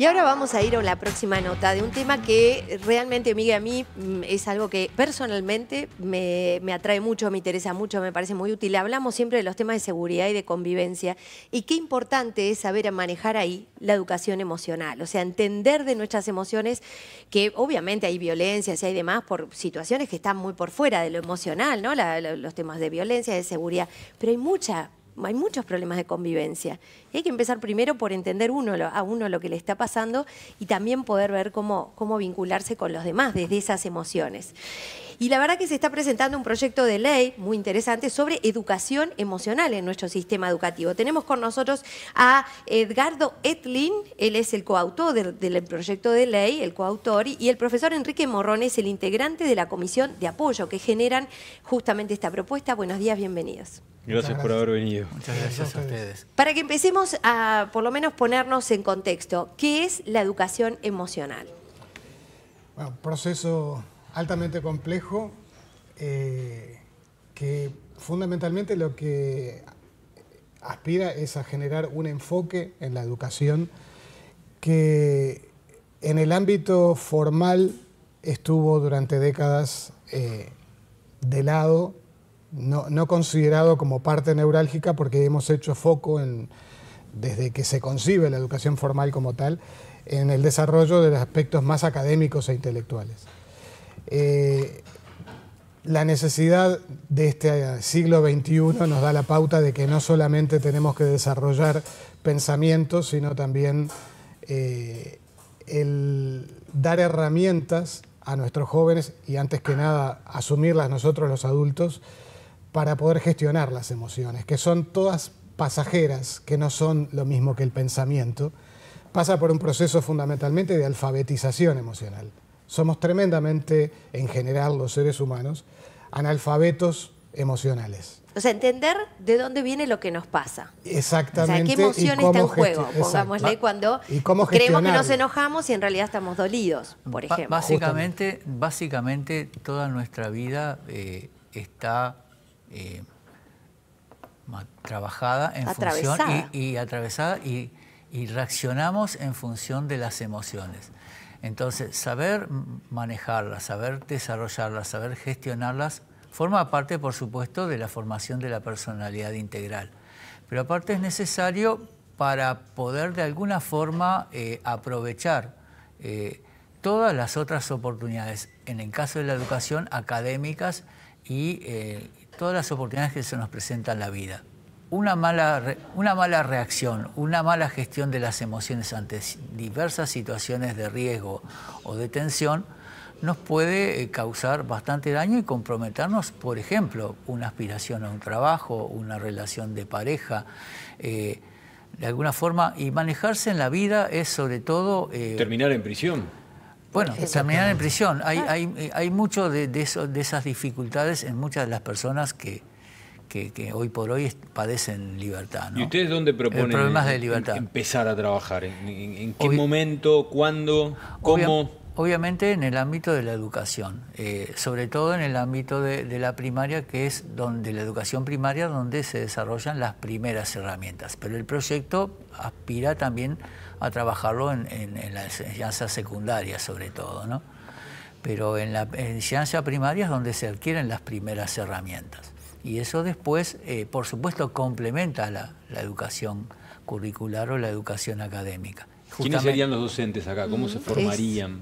Y ahora vamos a ir a la próxima nota de un tema que realmente, Miguel, a mí mm, es algo que personalmente me, atrae mucho, me interesa mucho, me parece muy útil. Hablamos siempre de los temas de seguridad y de convivencia y qué importante es saber manejar ahí la educación emocional, o sea, entender de nuestras emociones que obviamente hay violencias y hay demás, por situaciones que están muy por fuera de lo emocional, ¿no? los temas de violencia, de seguridad, pero hay mucha hay muchos problemas de convivencia. hay que empezar primero por entender a uno lo que le está pasando y también poder ver cómo, vincularse con los demás desde esas emociones. Y la verdad que se está presentando un proyecto de ley muy interesante sobre educación emocional en nuestro sistema educativo. Tenemos con nosotros a Edgardo Etlin, él es el coautor del, del proyecto de ley, el coautor, y el profesor Enrique Morrón es el integrante de la comisión de apoyo que generan justamente esta propuesta. Buenos días, bienvenidos. Gracias, por haber venido. Muchas gracias a ustedes. Para que empecemos a por lo menos ponernos en contexto, ¿qué es la educación emocional? Bueno, proceso altamente complejo eh, que fundamentalmente lo que aspira es a generar un enfoque en la educación que en el ámbito formal estuvo durante décadas eh, de lado no, considerado como parte neurálgica porque hemos hecho foco desde que se concibe la educación formal como tal, en el desarrollo de los aspectos más académicos e intelectuales. Eh, la necesidad de este siglo XXI nos da la pauta de que no solamente tenemos que desarrollar pensamientos, sino también eh, el dar herramientas a nuestros jóvenes y antes que nada asumirlas nosotros los adultos para poder gestionar las emociones, que son todas pasajeras, que no son lo mismo que el pensamiento, pasa por un proceso fundamentalmente de alfabetización emocional. Somos tremendamente, en general, los seres humanos, analfabetos emocionales. O sea, entender de dónde viene lo que nos pasa. Exactamente. O sea, qué emoción está en juego, pongámosle, cuando creemos que nos enojamos y en realidad estamos dolidos, por ejemplo. Básicamente, básicamente toda nuestra vida eh, está eh, trabajada en función y, atravesada y, reaccionamos en función de las emociones. Entonces, saber manejarlas, saber desarrollarlas, saber gestionarlas, forma parte, por supuesto, de la formación de la personalidad integral. Pero aparte es necesario para poder de alguna forma eh, aprovechar eh, todas las otras oportunidades, en el caso de la educación, académicas y todas las oportunidades que se nos presentan en la vida. Una mala, una mala reacción, una mala gestión de las emociones ante diversas situaciones de riesgo o de tensión nos puede eh, causar bastante daño y comprometernos, por ejemplo, una aspiración a un trabajo, una relación de pareja, eh, de alguna forma, y manejarse en la vida es sobre todo... Eh, Terminar en prisión. Bueno, terminar en prisión. Hay, hay, hay mucho de, de, eso, de esas dificultades en muchas de las personas que, que, hoy por hoy padecen libertad. ¿Y ustedes dónde proponen empezar a trabajar? ¿En, qué momento? ¿Cuándo? ¿Cómo? obviamente en el ámbito de la educación, eh, sobre todo en el ámbito de, de, la primaria, que es donde la educación primaria donde se desarrollan las primeras herramientas. Pero el proyecto aspira también a trabajarlo en, en, en la enseñanza secundaria sobre todo, ¿no? Pero en la enseñanza primaria es donde se adquieren las primeras herramientas. Y eso después, eh, por supuesto, complementa la, educación curricular o la educación académica. ¿Quiénes serían los docentes acá? ¿Cómo se mm, formarían?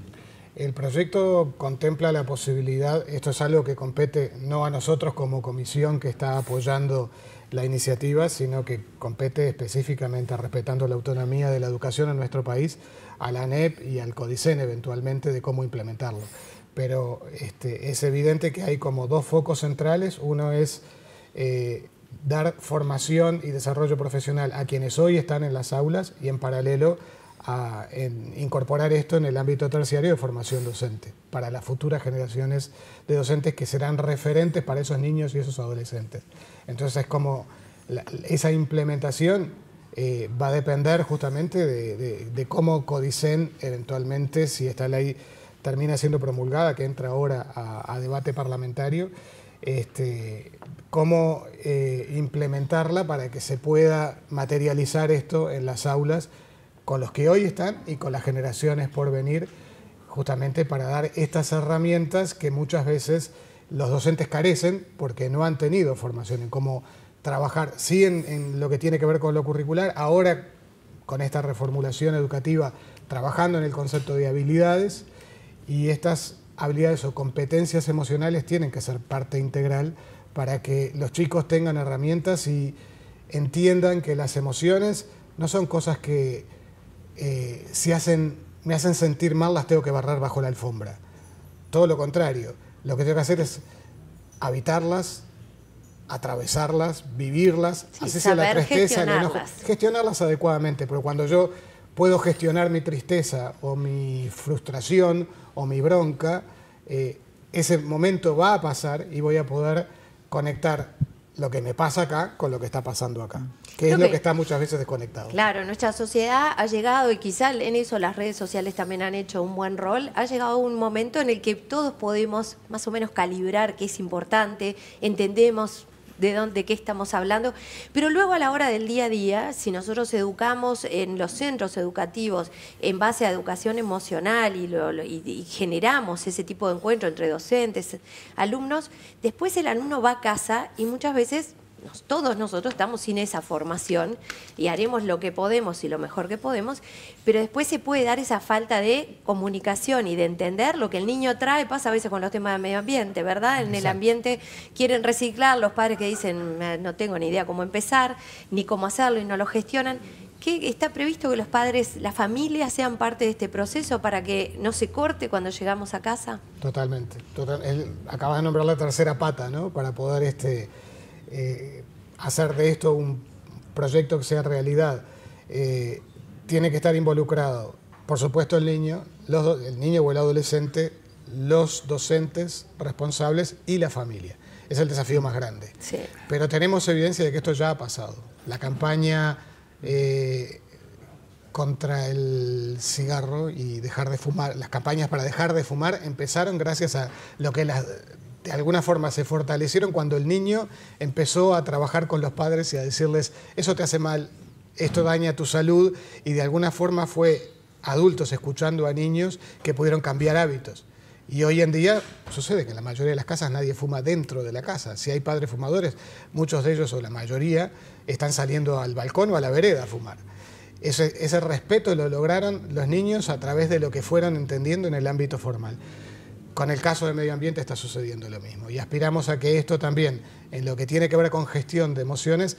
El proyecto contempla la posibilidad, esto es algo que compete no a nosotros como comisión que está apoyando la iniciativa, sino que compete específicamente, respetando la autonomía de la educación en nuestro país, a la ANEP y al CODICEN eventualmente de cómo implementarlo. Pero este, es evidente que hay como dos focos centrales. Uno es eh, dar formación y desarrollo profesional a quienes hoy están en las aulas y en paralelo incorporar esto en el ámbito terciario de formación docente, para las futuras generaciones de docentes que serán referentes para esos niños y esos adolescentes. Entonces es como esa implementación eh, va a depender justamente de, cómo Codicen eventualmente, si esta ley termina siendo promulgada, que entra ahora a, debate parlamentario, este, cómo eh, implementarla para que se pueda materializar esto en las aulas con los que hoy están y con las generaciones por venir, justamente para dar estas herramientas que muchas veces los docentes carecen porque no han tenido formación en cómo trabajar, sí en, lo que tiene que ver con lo curricular, ahora con esta reformulación educativa, trabajando en el concepto de habilidades y estas habilidades o competencias emocionales tienen que ser parte integral para que los chicos tengan herramientas y entiendan que las emociones no son cosas que eh, si hacen, me hacen sentir mal, las tengo que barrar bajo la alfombra. Todo lo contrario, lo que tengo que hacer es habitarlas, atravesarlas, vivirlas, hacerse la tristeza, gestionarlas adecuadamente, pero cuando yo puedo gestionar mi tristeza o mi frustración o mi bronca, eh, ese momento va a pasar y voy a poder conectar lo que me pasa acá con lo que está pasando acá, mm. que es lo que, está muchas veces desconectado. Claro, nuestra sociedad ha llegado, y quizá en eso las redes sociales también han hecho un buen rol, ha llegado un momento en el que todos podemos más o menos calibrar qué es importante, entendemos de, dónde, qué estamos hablando. Pero luego a la hora del día a día, si nosotros educamos en los centros educativos en base a educación emocional y, y, y generamos ese tipo de encuentro entre docentes, alumnos, después el alumno va a casa y muchas veces todos nosotros estamos sin esa formación y haremos lo que podemos y lo mejor que podemos, pero después se puede dar esa falta de comunicación y de entender lo que el niño trae, pasa a veces con los temas de medio ambiente, ¿verdad? En el ambiente quieren reciclar, los padres que dicen no tengo ni idea cómo empezar, ni cómo hacerlo y no lo gestionan. ¿Qué está previsto que los padres, las familias sean parte de este proceso para que no se corte cuando llegamos a casa? Totalmente. Total, él de nombrar la tercera pata, ¿no? Para poder este, eh, hacer de esto un proyecto que sea realidad, eh, tiene que estar involucrado, por supuesto, el niño, el niño o el adolescente, los docentes responsables y la familia. Es el desafío más grande. Pero tenemos evidencia de que esto ya ha pasado. La campaña eh, contra el cigarro y dejar de fumar, las campañas para dejar de fumar empezaron gracias a lo que las de alguna forma se fortalecieron cuando el niño empezó a trabajar con los padres y a decirles, eso te hace mal, esto daña tu salud, y de alguna forma fue adultos escuchando a niños que pudieron cambiar hábitos. Y hoy en día sucede que en la mayoría de las casas nadie fuma dentro de la casa. Si hay padres fumadores, muchos de ellos o la mayoría están saliendo al balcón o a la vereda a fumar. Ese, ese respeto lo lograron los niños a través de lo que fueron entendiendo en el ámbito formal. Con el caso del medio ambiente está sucediendo lo mismo y aspiramos a que esto también, en lo que tiene que ver con gestión de emociones,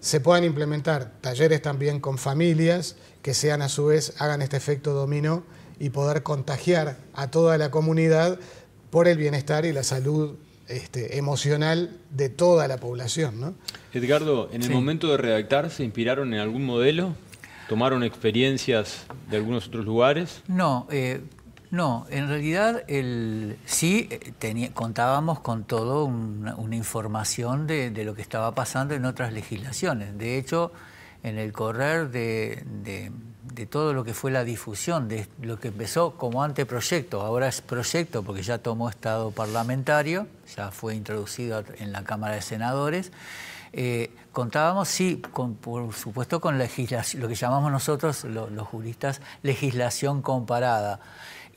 se puedan implementar talleres también con familias que sean a su vez, hagan este efecto dominó y poder contagiar a toda la comunidad por el bienestar y la salud este, emocional de toda la población. Edgardo, en el momento de redactar, ¿se inspiraron en algún modelo? ¿Tomaron experiencias de algunos otros lugares? No, eh, no, en realidad el, sí eh, contábamos con toda una, información de, lo que estaba pasando en otras legislaciones. De hecho, en el correr de, todo lo que fue la difusión, de lo que empezó como anteproyecto, ahora es proyecto porque ya tomó estado parlamentario, ya fue introducido en la Cámara de Senadores, eh, contábamos, sí, por supuesto, con legislación, lo que llamamos nosotros los juristas legislación comparada.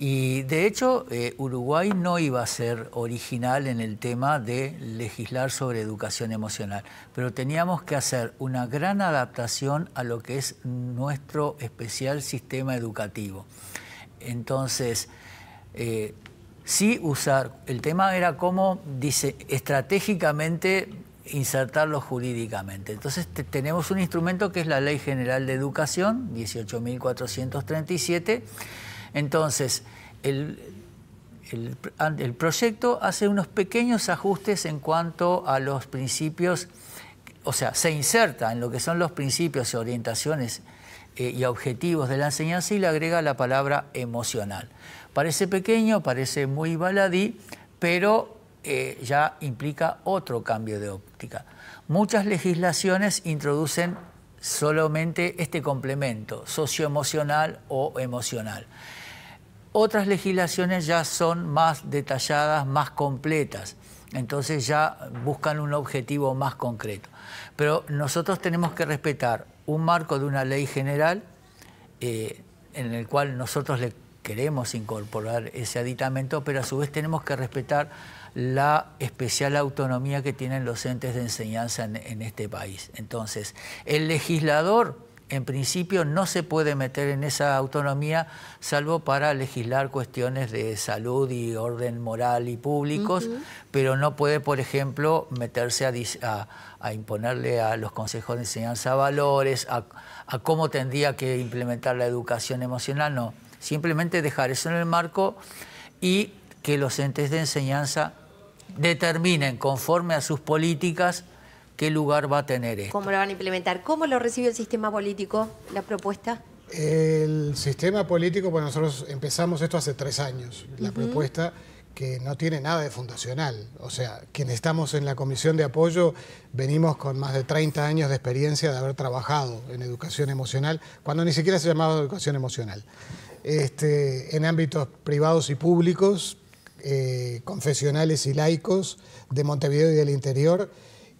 Y de hecho, eh, Uruguay no iba a ser original en el tema de legislar sobre educación emocional, pero teníamos que hacer una gran adaptación a lo que es nuestro especial sistema educativo. Entonces, eh, sí usar, el tema era cómo dice, estratégicamente insertarlo jurídicamente. Entonces tenemos un instrumento que es la Ley General de Educación, 18.437, entonces, el, proyecto hace unos pequeños ajustes en cuanto a los principios, o sea, se inserta en lo que son los principios y orientaciones eh, y objetivos de la enseñanza y le agrega la palabra emocional. Parece pequeño, parece muy baladí, pero eh, ya implica otro cambio de óptica. Muchas legislaciones introducen solamente este complemento, socioemocional o emocional. Otras legislaciones ya son más detalladas, más completas. Entonces ya buscan un objetivo más concreto. Pero nosotros tenemos que respetar un marco de una ley general eh, en el cual nosotros le queremos incorporar ese aditamento, pero a su vez tenemos que respetar la especial autonomía que tienen los entes de enseñanza en este país. Entonces, el legislador en principio no se puede meter en esa autonomía salvo para legislar cuestiones de salud y orden moral y públicos, pero no puede, por ejemplo, meterse a, imponerle a los consejos de enseñanza valores, a cómo tendría que implementar la educación emocional, no. Simplemente dejar eso en el marco y que los entes de enseñanza determinen conforme a sus políticas qué lugar va a tener esto. ¿Cómo lo van a implementar? ¿Cómo lo recibe el sistema político, la propuesta? El sistema político, bueno, nosotros empezamos esto hace tres años, la propuesta que no tiene nada de fundacional. O sea, quienes estamos en la comisión de apoyo venimos con más de 30 años de experiencia de haber trabajado en educación emocional, cuando ni siquiera se llamaba educación emocional. Este, en ámbitos privados y públicos, eh, confesionales y laicos de Montevideo y del interior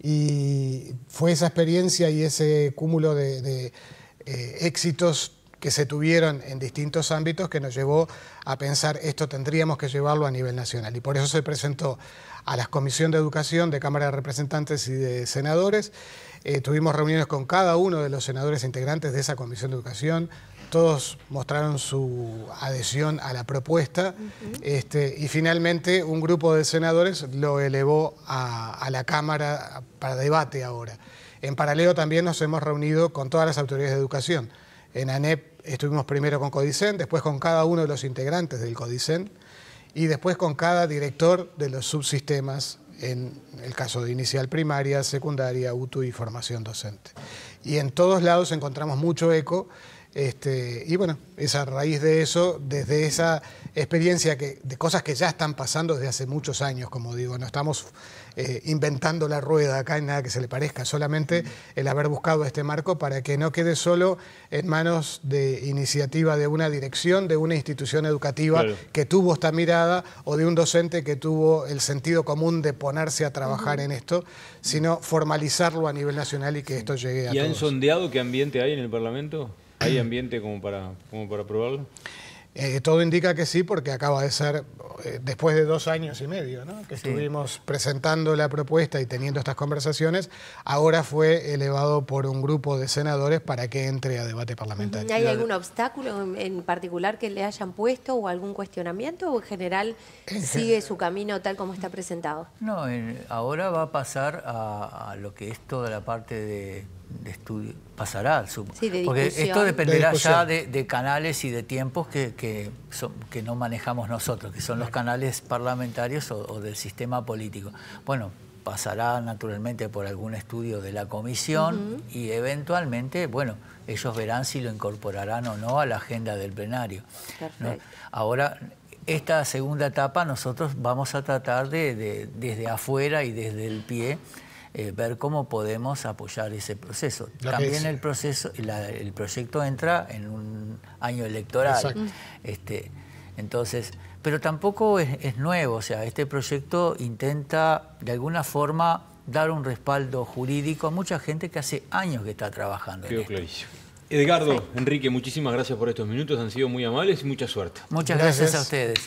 y fue esa experiencia y ese cúmulo de, eh, éxitos que se tuvieron en distintos ámbitos que nos llevó a pensar esto tendríamos que llevarlo a nivel nacional. Y por eso se presentó a la Comisión de Educación de Cámara de Representantes y de Senadores. Eh, tuvimos reuniones con cada uno de los senadores integrantes de esa Comisión de Educación, todos mostraron su adhesión a la propuesta este, y finalmente un grupo de senadores lo elevó a, a la Cámara para debate ahora. En paralelo también nos hemos reunido con todas las autoridades de educación. En ANEP estuvimos primero con CODICEN, después con cada uno de los integrantes del CODICEN y después con cada director de los subsistemas, en el caso de inicial primaria, secundaria, UTU y formación docente. Y en todos lados encontramos mucho eco este, y bueno, es a raíz de eso, desde esa experiencia que, de cosas que ya están pasando desde hace muchos años, como digo, no estamos eh, inventando la rueda acá en nada que se le parezca, solamente el haber buscado este marco para que no quede solo en manos de iniciativa de una dirección, de una institución educativa que tuvo esta mirada o de un docente que tuvo el sentido común de ponerse a trabajar en esto, sino formalizarlo a nivel nacional y que esto llegue a ¿Y han sondeado qué ambiente hay en el Parlamento? ¿Hay ambiente como para, como para probarlo? Eh, todo indica que sí, porque acaba de ser eh, después de dos años y medio que estuvimos presentando la propuesta y teniendo estas conversaciones, ahora fue elevado por un grupo de senadores para que entre a debate parlamentario. ¿Hay algún obstáculo en particular que le hayan puesto o algún cuestionamiento o en general sigue su camino tal como está presentado? No, ahora va a pasar a lo que es toda la parte de estudio pasará al Porque esto dependerá ya de, canales y de tiempos que, que, no manejamos nosotros, que son los canales parlamentarios o, del sistema político. Bueno, pasará naturalmente por algún estudio de la comisión y eventualmente, bueno, ellos verán si lo incorporarán o no a la agenda del plenario. Ahora, esta segunda etapa nosotros vamos a tratar de, desde afuera y desde el pie eh, ver cómo podemos apoyar ese proceso. También el proceso, el proyecto entra en un año electoral. Este, entonces, pero tampoco es, nuevo, o sea, este proyecto intenta de alguna forma dar un respaldo jurídico a mucha gente que hace años que está trabajando. Quedó clarísimo. Edgardo, Enrique, muchísimas gracias por estos minutos, han sido muy amables y mucha suerte. Muchas gracias a ustedes.